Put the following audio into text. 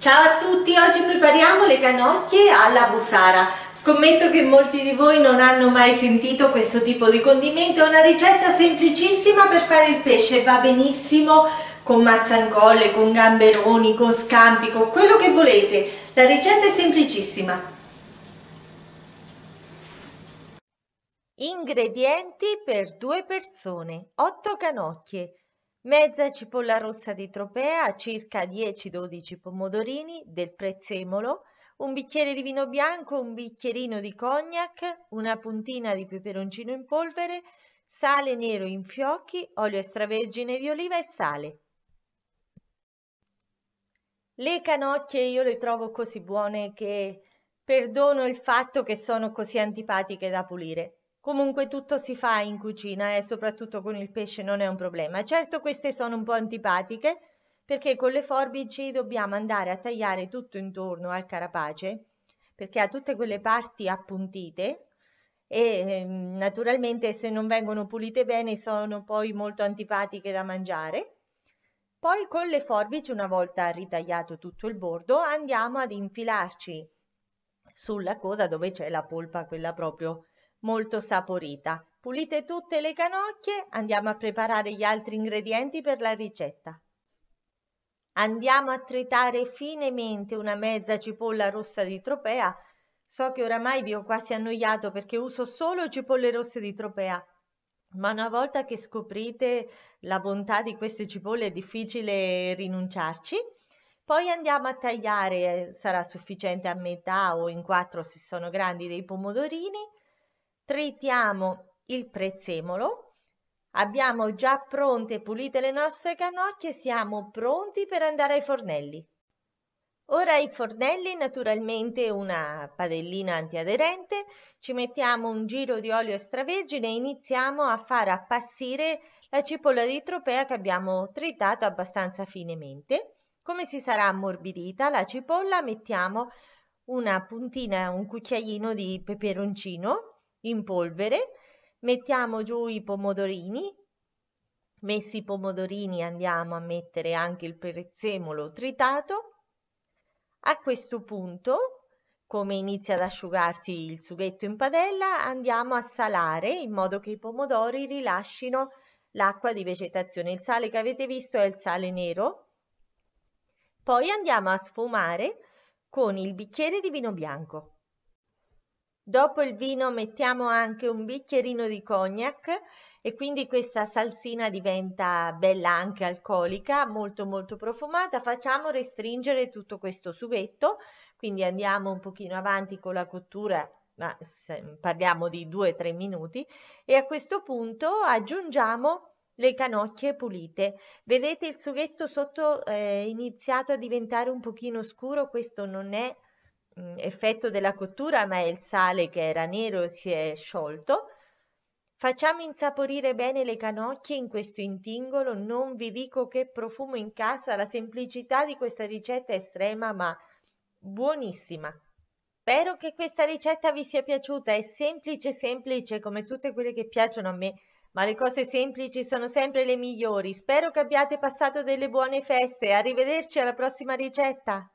Ciao a tutti, oggi prepariamo le canocchie alla busara. Scommetto che molti di voi non hanno mai sentito questo tipo di condimento, è una ricetta semplicissima per fare il pesce, va benissimo con mazzancolle, con gamberoni, con scampi, con quello che volete. La ricetta è semplicissima. Ingredienti per due persone, 8 canocchie, mezza cipolla rossa di tropea, circa 10-12 pomodorini, del prezzemolo, un bicchiere di vino bianco, un bicchierino di cognac, una puntina di peperoncino in polvere, sale nero in fiocchi, olio extravergine di oliva e sale. Le canocchie io le trovo così buone che perdono il fatto che sono così antipatiche da pulire. Comunque tutto si fa in cucina e soprattutto con il pesce non è un problema. Certo queste sono un po' antipatiche perché con le forbici dobbiamo andare a tagliare tutto intorno al carapace perché ha tutte quelle parti appuntite e ehm, naturalmente se non vengono pulite bene sono poi molto antipatiche da mangiare. Poi con le forbici, una volta ritagliato tutto il bordo, andiamo ad infilarci sulla cosa dove c'è la polpa, quella proprio molto saporita. Pulite tutte le canocchie, andiamo a preparare gli altri ingredienti per la ricetta. Andiamo a tritare finemente una mezza cipolla rossa di tropea. So che oramai vi ho quasi annoiato perché uso solo cipolle rosse di tropea, ma una volta che scoprite la bontà di queste cipolle è difficile rinunciarci. Poi andiamo a tagliare, sarà sufficiente a metà o in quattro se sono grandi, dei pomodorini tritiamo il prezzemolo, abbiamo già pronte e pulite le nostre cannocchie, siamo pronti per andare ai fornelli. Ora ai fornelli, naturalmente una padellina antiaderente, ci mettiamo un giro di olio extravergine e iniziamo a far appassire la cipolla di tropea che abbiamo tritato abbastanza finemente. Come si sarà ammorbidita la cipolla mettiamo una puntina, un cucchiaino di peperoncino in polvere, mettiamo giù i pomodorini, messi i pomodorini andiamo a mettere anche il prezzemolo tritato, a questo punto, come inizia ad asciugarsi il sughetto in padella, andiamo a salare in modo che i pomodori rilascino l'acqua di vegetazione. Il sale che avete visto è il sale nero. Poi andiamo a sfumare con il bicchiere di vino bianco. Dopo il vino mettiamo anche un bicchierino di cognac e quindi questa salsina diventa bella anche alcolica, molto molto profumata. Facciamo restringere tutto questo sughetto, quindi andiamo un pochino avanti con la cottura ma parliamo di 2-3 minuti e a questo punto aggiungiamo le canocchie pulite. Vedete il sughetto sotto è iniziato a diventare un pochino scuro, questo non è Mm, effetto della cottura, ma il sale che era nero si è sciolto. Facciamo insaporire bene le canocchie in questo intingolo, non vi dico che profumo in casa, la semplicità di questa ricetta è estrema ma buonissima. Spero che questa ricetta vi sia piaciuta, è semplice semplice come tutte quelle che piacciono a me, ma le cose semplici sono sempre le migliori. Spero che abbiate passato delle buone feste, arrivederci alla prossima ricetta!